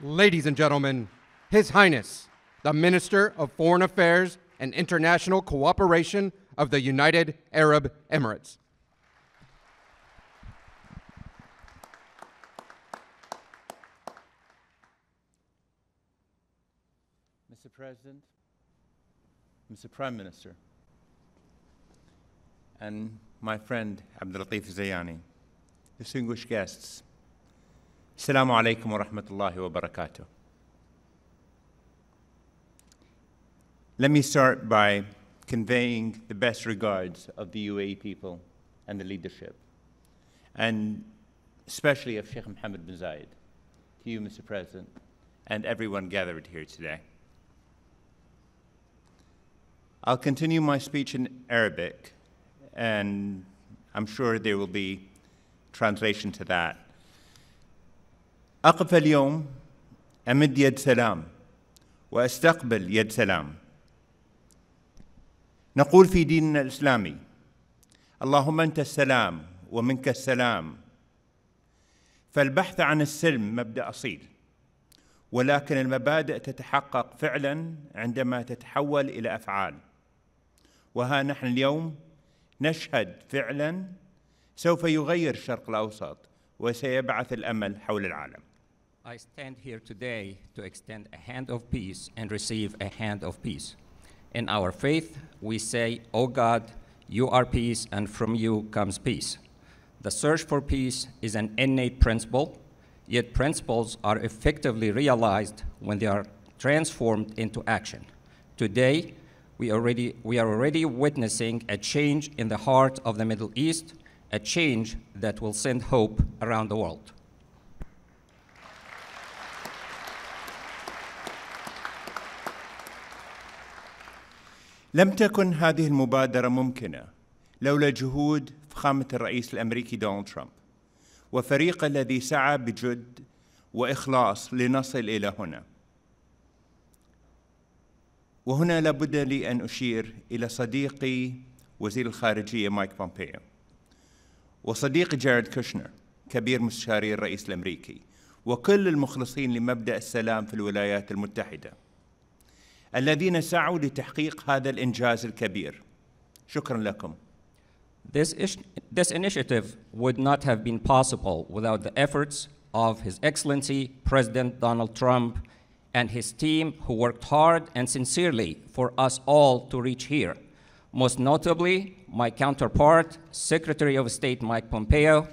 Ladies and gentlemen, His Highness, the Minister of Foreign Affairs and International Cooperation of the United Arab Emirates. Mr. President, Mr. Prime Minister, and my friend Abdulatif Zayani, distinguished guests, السلام عليكم ورحمه الله وبركاته. Let me start by conveying the best regards of the UAE people and the leadership, and especially of Sheikh Mohammed bin Zayed, to you, Mr. President, and everyone gathered here today. I'll continue my speech in Arabic, and I'm sure there will be translation to that. أقف اليوم أمد يد سلام وأستقبل يد سلام نقول في ديننا الإسلامي اللهم أنت السلام ومنك السلام فالبحث عن السلم مبدأ أصيل ولكن المبادئ تتحقق فعلا عندما تتحول إلى أفعال وها نحن اليوم نشهد فعلا سوف يغير الشرق الأوسط وسيبعث الأمل حول العالم I stand here today to extend a hand of peace and receive a hand of peace. In our faith, we say, O oh God, you are peace, and from you comes peace. The search for peace is an innate principle, yet principles are effectively realized when they are transformed into action. Today, we, already, we are already witnessing a change in the heart of the Middle East, a change that will send hope around the world. لم تكن هذه المبادرة ممكنة لولا جهود فخامة الرئيس الأمريكي دونالد ترامب وفريق الذي سعى بجد وإخلاص لنصل إلى هنا وهنا لابد لي أن أشير إلى صديقي وزير الخارجية مايك بومبيو وصديقي جارد كوشنر كبير مستشاري الرئيس الأمريكي وكل المخلصين لمبدأ السلام في الولايات المتحدة الذين سعوا لتحقيق هذا الإنجاز الكبير شكرا لكم This, this initiative would not have been possible without the efforts of His Excellency President Donald Trump and his team who worked hard and sincerely for us all to reach here. Most notably, my counterpart, Secretary of State Mike Pompeo,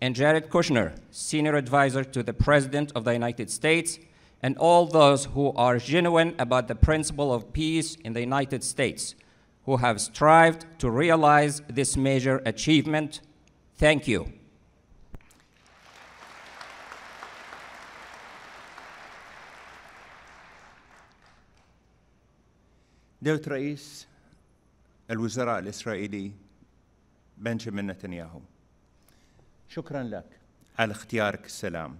and Jared Kushner, Senior Advisor to the President of the United States, and all those who are genuine about the principle of peace in the United States, who have strived to realize this major achievement. Thank you. دولة رئيس الوزراء الإسرائيلي بنجامين نتنياهو شكرا لك على اختيارك السلام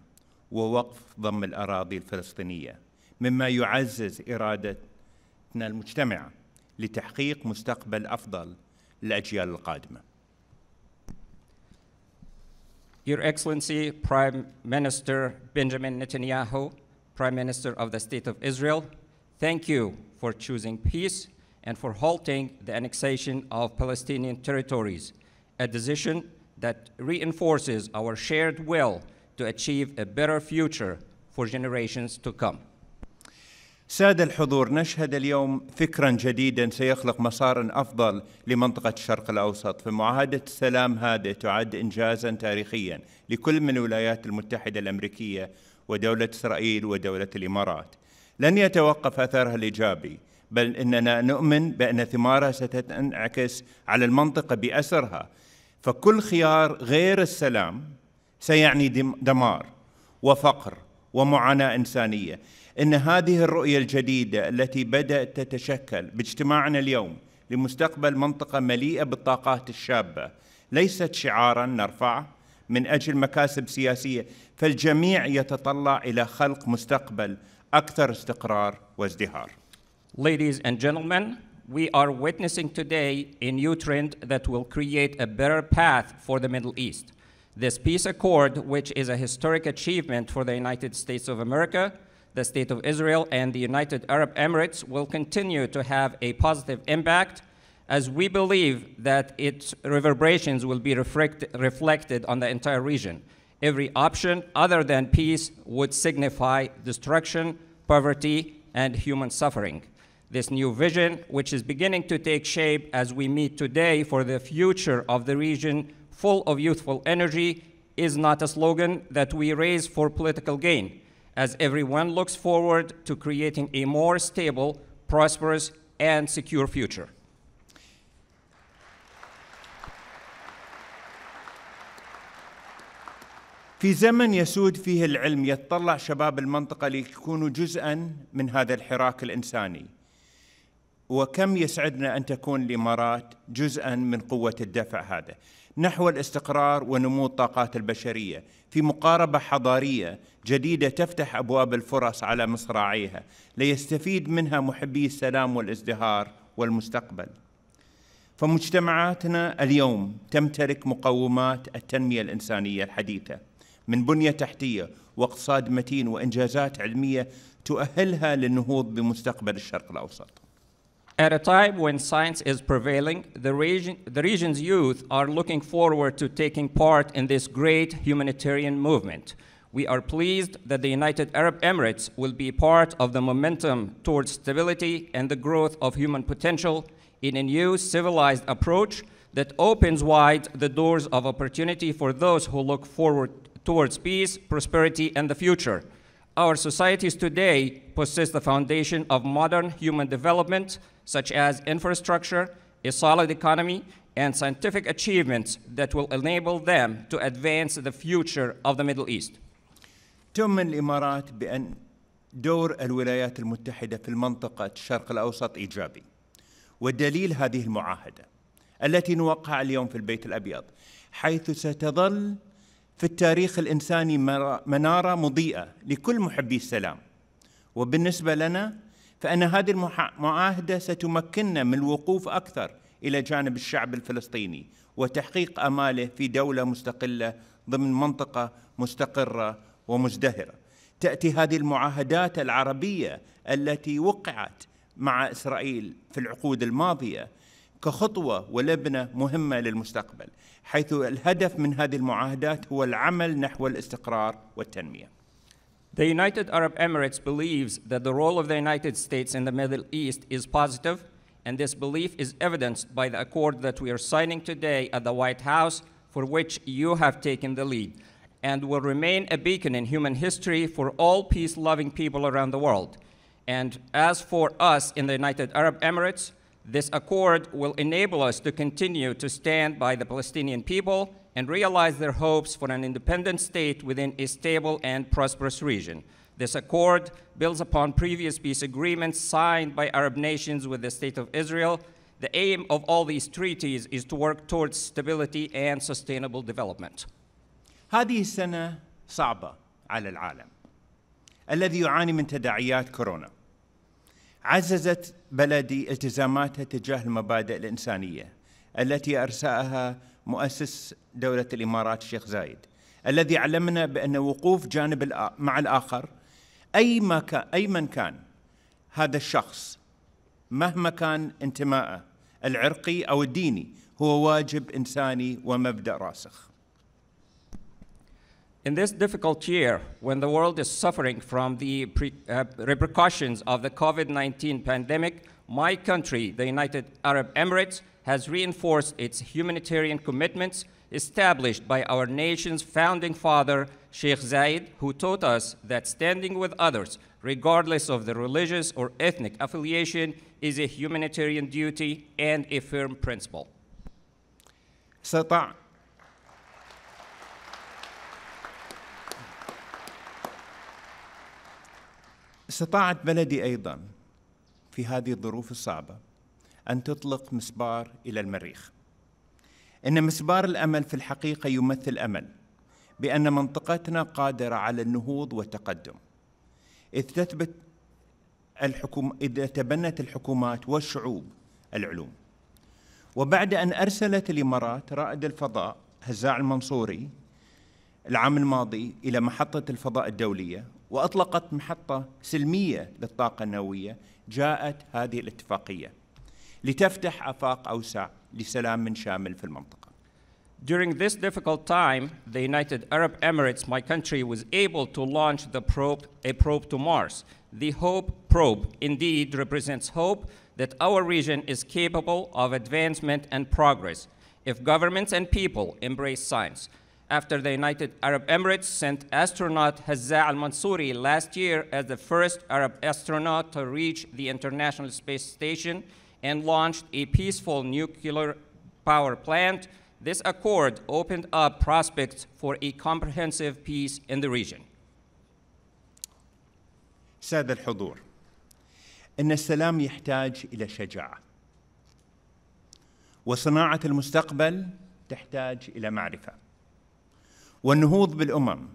ووقف ضم الأراضي الفلسطينية مما يعزز إرادتنا المجتمعة لتحقيق مستقبل أفضل للأجيال القادمة Your Excellency, Prime Minister Benjamin Netanyahu, Prime Minister of the State of Israel, thank you for choosing peace and for halting the annexation of Palestinian territories, a decision that reinforces our shared will to achieve a better future for generations to come. ساد الحضور نشهد اليوم فكرا جديدا سيخلق مسارا افضل لمنطقه الشرق الاوسط فمعاهده السلام هذه تعد انجازا تاريخيا لكل من الولايات المتحده الامريكيه ودوله اسرائيل ودوله الامارات. لن يتوقف اثرها الايجابي بل اننا نؤمن بان ثمارها ستنعكس على المنطقه باسرها فكل خيار غير السلام سيعني دمار وفقر ومعاناه انسانيه ان هذه الرؤيه الجديده التي بدات تتشكل باجتماعنا اليوم لمستقبل منطقه مليئه بالطاقات الشابه ليست شعارا نرفعه من اجل مكاسب سياسيه فالجميع يتطلع الى خلق مستقبل اكثر استقرار وازدهار Ladies and gentlemen, we are witnessing today a new trend that will create a better path for the Middle East. This peace accord, which is a historic achievement for the United States of America, the State of Israel, and the United Arab Emirates, will continue to have a positive impact as we believe that its reverberations will be reflect reflected on the entire region. Every option other than peace would signify destruction, poverty, and human suffering. This new vision, which is beginning to take shape as we meet today for the future of the region, full of youthful energy is not a slogan that we raise for political gain, as everyone looks forward to creating a more stable, prosperous, and secure future. في زمن يسود فيه العلم يتطلع شباب المنطقة ليكونوا جزءا من هذا الحراك الإنساني وكم يسعدنا أن تكون الإمارات جزءا من قوة الدفع هذا نحو الاستقرار ونمو الطاقات البشريه في مقاربه حضاريه جديده تفتح ابواب الفرص على مصراعيها ليستفيد منها محبي السلام والازدهار والمستقبل فمجتمعاتنا اليوم تمتلك مقومات التنميه الانسانيه الحديثه من بنيه تحتيه واقتصاد متين وانجازات علميه تؤهلها للنهوض بمستقبل الشرق الاوسط At a time when science is prevailing, the, region, the region's youth are looking forward to taking part in this great humanitarian movement. We are pleased that the United Arab Emirates will be part of the momentum towards stability and the growth of human potential in a new civilized approach that opens wide the doors of opportunity for those who look forward towards peace, prosperity, and the future. Our societies today possess the foundation of modern human development such as infrastructure, a solid economy, and scientific achievements that will enable them to advance the future of the Middle East. تؤمن الإمارات بأن دور الولايات المتحدة في المنطقة الشرق الأوسط إيجابي ودليل هذه المعاهدة التي نوقع اليوم في البيت الأبيض حيث ستظل في التاريخ الإنساني منارة مضيئة لكل محبي السلام وبالنسبة لنا فأن هذه المعاهدة ستمكننا من الوقوف أكثر إلى جانب الشعب الفلسطيني وتحقيق أماله في دولة مستقلة ضمن منطقة مستقرة ومزدهرة تأتي هذه المعاهدات العربية التي وقعت مع إسرائيل في العقود الماضية كخطوة ولبنة مهمة للمستقبل حيث الهدف من هذه المعاهدات هو العمل نحو الاستقرار والتنمية The United Arab Emirates believes that the role of the United States in the Middle East is positive, and this belief is evidenced by the accord that we are signing today at the White House, for which you have taken the lead, and will remain a beacon in human history for all peace loving people around the world. And as for us in the United Arab Emirates, this accord will enable us to continue to stand by the Palestinian people and realize their hopes for an independent state within a stable and prosperous region. This accord builds upon previous peace agreements signed by Arab nations with the State of Israel. The aim of all these treaties is to work towards stability and sustainable development. هذه السنة صعبة على العالم الذي يعاني من تداعيات كورونا عززت بلدي التزاماتها تجاه المبادئ الإنسانية التي أرساها مؤسس دولة الإمارات الشيخ زايد الذي علمنا بأن وقوف جانب مع الآخر أي, ما كان أي من كان هذا الشخص مهما كان انتماءه العرقي أو الديني هو واجب إنساني ومبدأ راسخ In this difficult year, when the world is suffering from the pre, uh, repercussions of the COVID-19 pandemic, my country, the United Arab Emirates, has reinforced its humanitarian commitments established by our nation's founding father, Sheikh Zayed, who taught us that standing with others, regardless of the religious or ethnic affiliation, is a humanitarian duty and a firm principle. استطاعت بلدي أيضا في هذه الظروف الصعبة أن تطلق مسبار إلى المريخ إن مسبار الأمل في الحقيقة يمثل أمل بأن منطقتنا قادرة على النهوض والتقدم إذ تثبت الحكوم إذا تبنت الحكومات والشعوب العلوم وبعد أن أرسلت الإمارات رائد الفضاء هزاع المنصوري العام الماضي إلى محطة الفضاء الدولية وأطلقت محطة سلمية للطاقة النووية جاءت هذه الاتفاقية لتفتح آفاق أوسع لسلام شامل في المنطقة. During this difficult time, the United Arab Emirates, my country, was able to launch the probe, a probe to Mars. The HOPE probe indeed represents hope that our region is capable of advancement and progress if governments and people embrace science. after the United Arab Emirates sent astronaut Hazza al-Mansouri last year as the first Arab astronaut to reach the International Space Station and launched a peaceful nuclear power plant, this accord opened up prospects for a comprehensive peace in the region. سادة الحضور أن السلام يحتاج إلى شجاعة وصناعة المستقبل تحتاج إلى معرفة والنهوض بالامم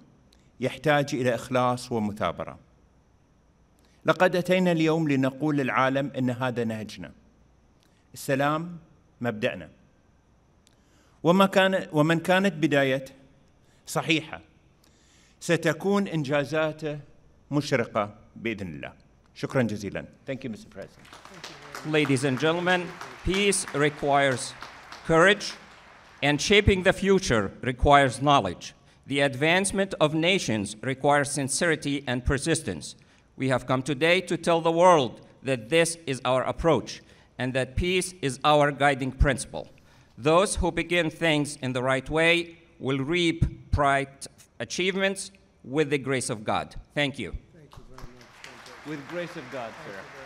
يحتاج الى اخلاص ومثابره لقد اتينا اليوم لنقول للعالم ان هذا نهجنا السلام مبدانا وما كان ومن كانت بدايته صحيحه ستكون انجازاته مشرقه باذن الله شكرا جزيلا Thank you Mr. President Ladies and gentlemen peace requires courage and shaping the future requires knowledge The advancement of nations requires sincerity and persistence. We have come today to tell the world that this is our approach and that peace is our guiding principle. Those who begin things in the right way will reap bright achievements with the grace of God. Thank you. Thank you very much. With grace of God, sir.